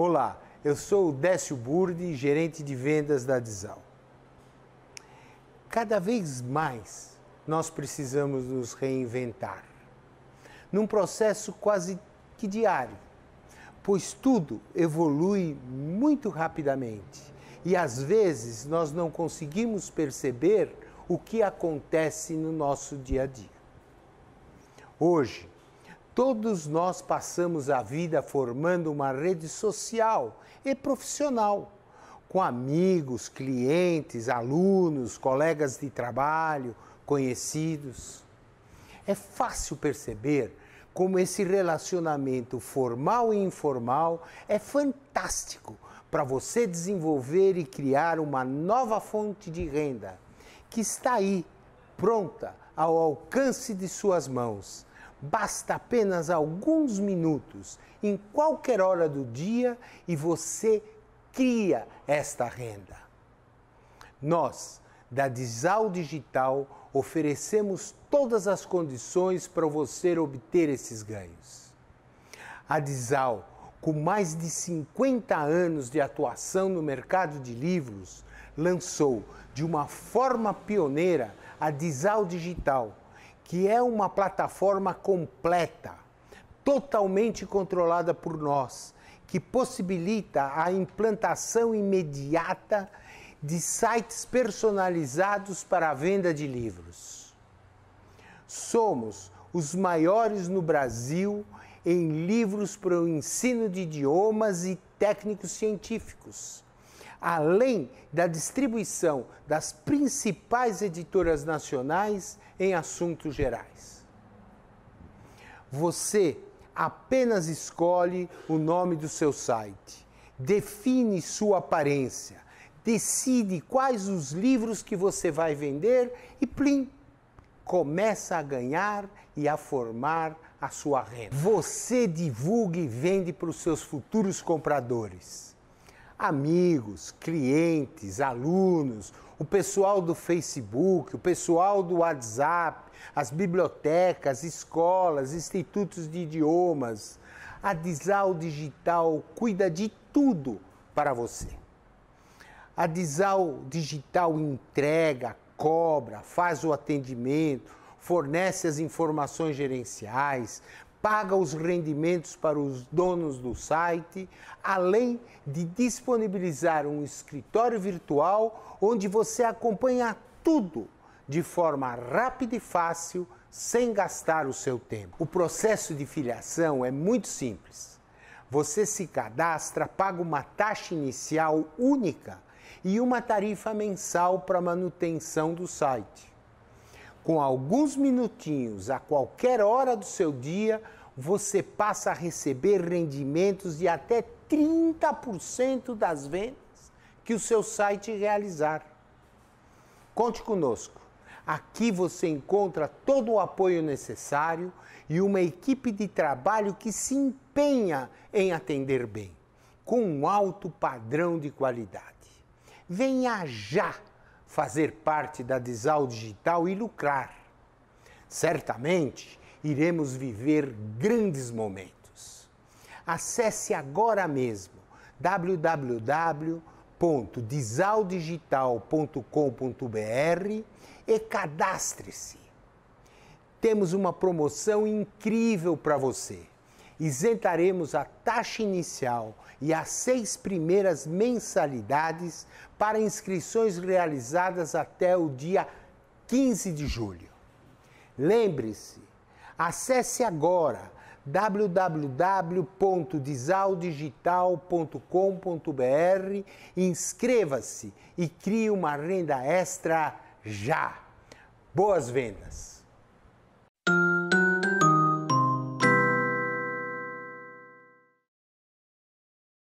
Olá, eu sou o Décio Burdi, gerente de vendas da Dizal. Cada vez mais nós precisamos nos reinventar, num processo quase que diário, pois tudo evolui muito rapidamente e às vezes nós não conseguimos perceber o que acontece no nosso dia a dia. Hoje, Todos nós passamos a vida formando uma rede social e profissional, com amigos, clientes, alunos, colegas de trabalho, conhecidos. É fácil perceber como esse relacionamento formal e informal é fantástico para você desenvolver e criar uma nova fonte de renda que está aí, pronta, ao alcance de suas mãos Basta apenas alguns minutos em qualquer hora do dia e você cria esta renda. Nós, da Dizal Digital, oferecemos todas as condições para você obter esses ganhos. A Dizal, com mais de 50 anos de atuação no mercado de livros, lançou de uma forma pioneira a Dizal Digital que é uma plataforma completa, totalmente controlada por nós, que possibilita a implantação imediata de sites personalizados para a venda de livros. Somos os maiores no Brasil em livros para o ensino de idiomas e técnicos científicos além da distribuição das principais editoras nacionais em assuntos gerais. Você apenas escolhe o nome do seu site, define sua aparência, decide quais os livros que você vai vender e plim, começa a ganhar e a formar a sua renda. Você divulga e vende para os seus futuros compradores amigos, clientes, alunos, o pessoal do Facebook, o pessoal do WhatsApp, as bibliotecas, escolas, institutos de idiomas. A Dizal Digital cuida de tudo para você. A Dizal Digital entrega, cobra, faz o atendimento, fornece as informações gerenciais, paga os rendimentos para os donos do site, além de disponibilizar um escritório virtual onde você acompanha tudo de forma rápida e fácil, sem gastar o seu tempo. O processo de filiação é muito simples. Você se cadastra, paga uma taxa inicial única e uma tarifa mensal para manutenção do site com alguns minutinhos a qualquer hora do seu dia, você passa a receber rendimentos de até 30% das vendas que o seu site realizar. Conte conosco. Aqui você encontra todo o apoio necessário e uma equipe de trabalho que se empenha em atender bem, com um alto padrão de qualidade. Venha já! fazer parte da Desal Digital e lucrar. Certamente iremos viver grandes momentos. Acesse agora mesmo www.desaldigital.com.br e cadastre-se. Temos uma promoção incrível para você isentaremos a taxa inicial e as seis primeiras mensalidades para inscrições realizadas até o dia 15 de julho. Lembre-se, acesse agora www.disaldigital.com.br, inscreva-se e crie uma renda extra já. Boas vendas!